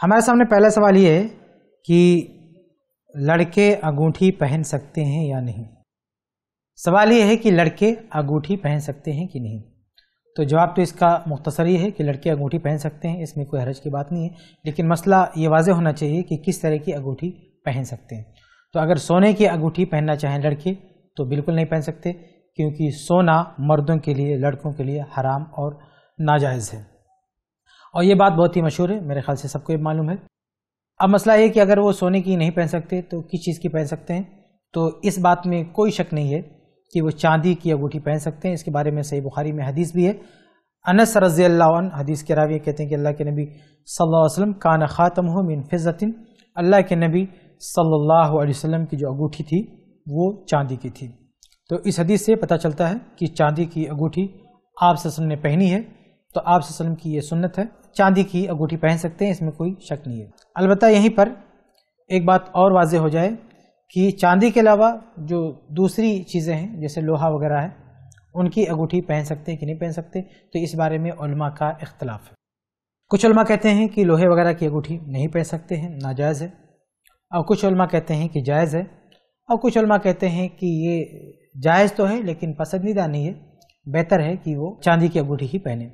हमारे सामने पहला सवाल ये है कि लड़के अंगूठी पहन सकते हैं या नहीं सवाल ये है कि लड़के अंगूठी पहन सकते हैं कि नहीं तो जवाब तो इसका मुख्तसर ये है कि लड़के अंगूठी पहन सकते हैं इसमें कोई हरज की बात नहीं है लेकिन मसला ये वाजह होना चाहिए कि किस तरह की अंगूठी पहन सकते हैं तो अगर सोने की अंगूठी पहनना चाहें लड़के तो बिल्कुल नहीं पहन सकते क्योंकि सोना मर्दों के लिए लड़कों के लिए हराम और नाजायज़ है और ये बात बहुत ही मशहूर है मेरे ख्याल से सबको मालूम है अब मसला ये कि अगर वो सोने की नहीं पहन सकते तो किस चीज़ की पहन सकते हैं तो इस बात में कोई शक नहीं है कि वो चांदी की अंगूठी पहन सकते हैं इसके बारे में सही बुखारी में हदीस भी है अनस रजी अल्लाह हदीस के रावी कहते हैं कि अल्लाह के नबी सल्लल्लाहु अलैहि वसल्लम कान ख़ातम हो मिन फ़िज़तिन अल्लाह के नबी सल्लल्लाहु अलैहि वसल्लम की जो अंगूठी थी वो चांदी की थी तो इस हदीस से पता चलता है कि चांदी की अंगूठी आप ससम ने पहनी है तो आप वसलम की ये सुन्नत है चांदी की अंगूठी पहन सकते हैं इसमें कोई शक नहीं है अलबत् यहीं पर एक बात और वाज हो जाए कि चांदी के अलावा जो दूसरी चीज़ें हैं जैसे लोहा वगैरह है उनकी अंगूठी पहन सकते हैं कि नहीं पहन सकते तो इस बारे में का इख्तलाफ है कुछ उलमा कहते हैं कि लोहे वगैरह की अंगूठी नहीं पहन सकते हैं नाजायज़ है और कुछ उलमा कहते हैं कि जायज़ है और कुछ उलमा कहते हैं कि ये जायज़ तो है लेकिन पसंदीदा नहीं है बेहतर है कि वो चांदी की अंगूठी ही पहने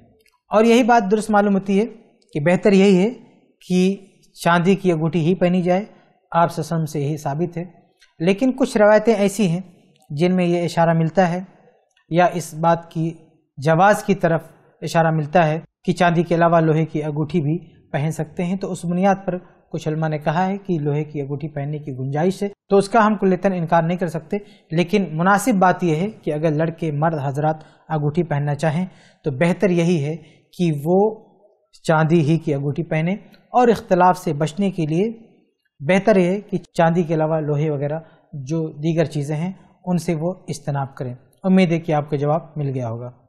और यही बात दुरुस्त मालूम होती है कि बेहतर यही है कि चांदी की अंगूठी ही पहनी जाए आप ससम से यही साबित है लेकिन कुछ रवायतें ऐसी हैं जिनमें ये इशारा मिलता है या इस बात की जवाज़ की तरफ इशारा मिलता है कि चांदी के अलावा लोहे की अंगूठी भी पहन सकते हैं तो उस बुनियाद पर कुछ अलमा ने कहा है कि लोहे की अंगूठी पहनने की गुंजाइश है तो उसका हम कुलतन इनकार नहीं कर सकते लेकिन मुनासिब बात यह है कि अगर लड़के मर्द हजरात अंगूठी पहनना चाहें तो बेहतर यही है कि वो चांदी ही की अंगूठी पहने और इख्तलाफ से बचने के लिए बेहतर है कि चांदी के अलावा लोहे वगैरह जो दीगर चीज़ें हैं उनसे वो इज्तनाब करें उम्मीद है कि आपका जवाब मिल गया होगा